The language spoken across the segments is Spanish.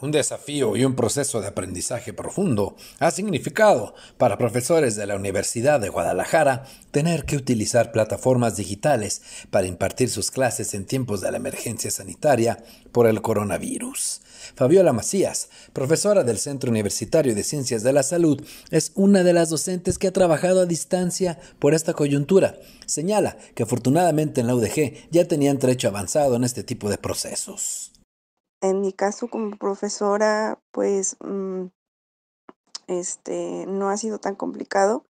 Un desafío y un proceso de aprendizaje profundo ha significado para profesores de la Universidad de Guadalajara tener que utilizar plataformas digitales para impartir sus clases en tiempos de la emergencia sanitaria por el coronavirus. Fabiola Macías, profesora del Centro Universitario de Ciencias de la Salud, es una de las docentes que ha trabajado a distancia por esta coyuntura. Señala que afortunadamente en la UDG ya tenían trecho avanzado en este tipo de procesos en mi caso como profesora, pues mm, este, no ha sido tan complicado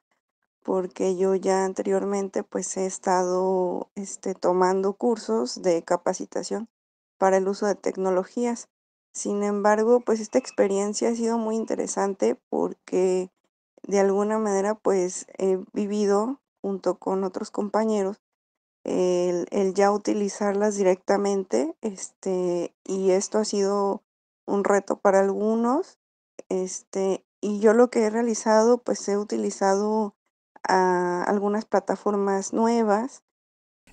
porque yo ya anteriormente pues he estado este, tomando cursos de capacitación para el uso de tecnologías. Sin embargo, pues esta experiencia ha sido muy interesante porque de alguna manera pues he vivido junto con otros compañeros el, ya utilizarlas directamente, este, y esto ha sido un reto para algunos, este, y yo lo que he realizado, pues he utilizado ah, algunas plataformas nuevas,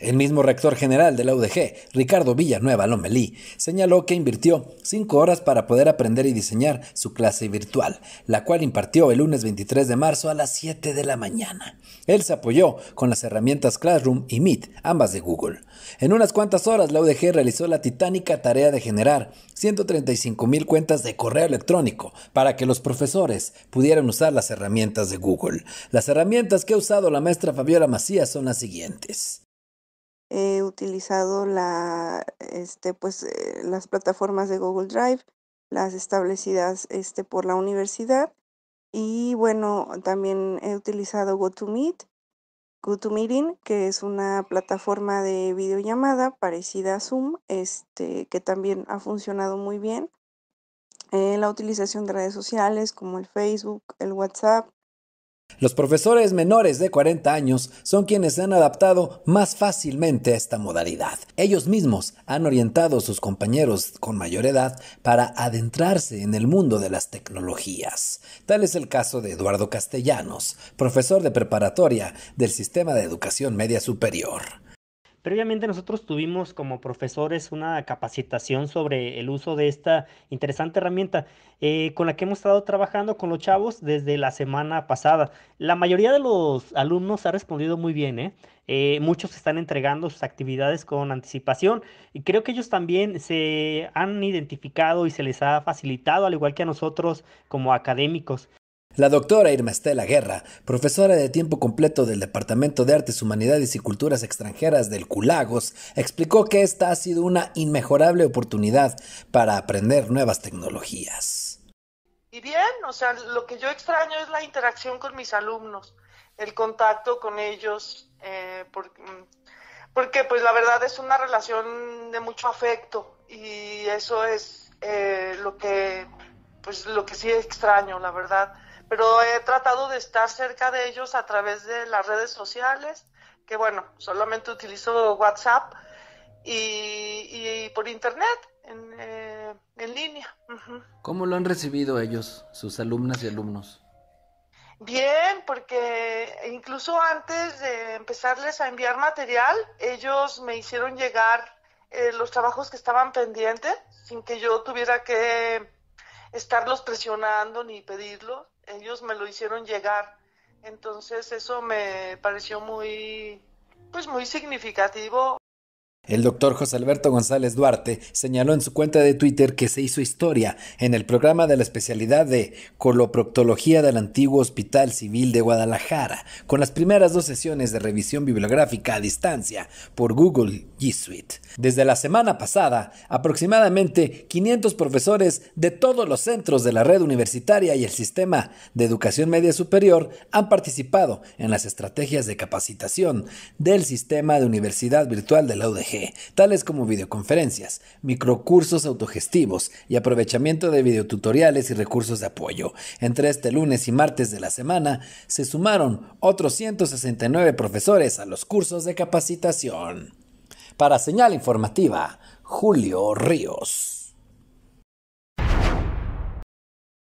el mismo rector general de la UDG, Ricardo Villanueva Lomelí, señaló que invirtió cinco horas para poder aprender y diseñar su clase virtual, la cual impartió el lunes 23 de marzo a las 7 de la mañana. Él se apoyó con las herramientas Classroom y Meet, ambas de Google. En unas cuantas horas, la UDG realizó la titánica tarea de generar 135 mil cuentas de correo electrónico para que los profesores pudieran usar las herramientas de Google. Las herramientas que ha usado la maestra Fabiola Macías son las siguientes he utilizado este, pues, eh, las plataformas de Google Drive, las establecidas este, por la universidad. Y bueno, también he utilizado GoToMeet, GoToMeeting, que es una plataforma de videollamada parecida a Zoom, este, que también ha funcionado muy bien. Eh, la utilización de redes sociales como el Facebook, el WhatsApp, los profesores menores de 40 años son quienes se han adaptado más fácilmente a esta modalidad. Ellos mismos han orientado a sus compañeros con mayor edad para adentrarse en el mundo de las tecnologías. Tal es el caso de Eduardo Castellanos, profesor de preparatoria del Sistema de Educación Media Superior. Previamente nosotros tuvimos como profesores una capacitación sobre el uso de esta interesante herramienta eh, con la que hemos estado trabajando con los chavos desde la semana pasada. La mayoría de los alumnos ha respondido muy bien, ¿eh? Eh, muchos están entregando sus actividades con anticipación y creo que ellos también se han identificado y se les ha facilitado, al igual que a nosotros como académicos. La doctora Irma Estela Guerra, profesora de tiempo completo del Departamento de Artes, Humanidades y Culturas Extranjeras del Culagos, explicó que esta ha sido una inmejorable oportunidad para aprender nuevas tecnologías. Y bien, o sea, lo que yo extraño es la interacción con mis alumnos, el contacto con ellos, eh, porque, pues la verdad es una relación de mucho afecto y eso es eh, lo que pues lo que sí extraño, la verdad pero he tratado de estar cerca de ellos a través de las redes sociales, que bueno, solamente utilizo WhatsApp y, por internet, en, eh, en línea. ¿Cómo lo han recibido ellos, sus alumnas y alumnos? Bien, porque incluso antes de empezarles a enviar material, ellos me hicieron llegar eh, los trabajos que estaban pendientes sin que yo tuviera que estarlos presionando ni pedirlo. Ellos me lo hicieron llegar. Entonces eso me pareció muy, pues muy significativo el doctor José Alberto González Duarte señaló en su cuenta de Twitter que se hizo historia en el programa de la especialidad de coloproctología del antiguo Hospital Civil de Guadalajara, con las primeras dos sesiones de revisión bibliográfica a distancia por Google G Suite. Desde la semana pasada, aproximadamente 500 profesores de todos los centros de la red universitaria y el sistema de educación media superior han participado en las estrategias de capacitación del sistema de universidad virtual de la UDG tales como videoconferencias, microcursos autogestivos y aprovechamiento de videotutoriales y recursos de apoyo. Entre este lunes y martes de la semana se sumaron otros 169 profesores a los cursos de capacitación. Para señal informativa, Julio Ríos.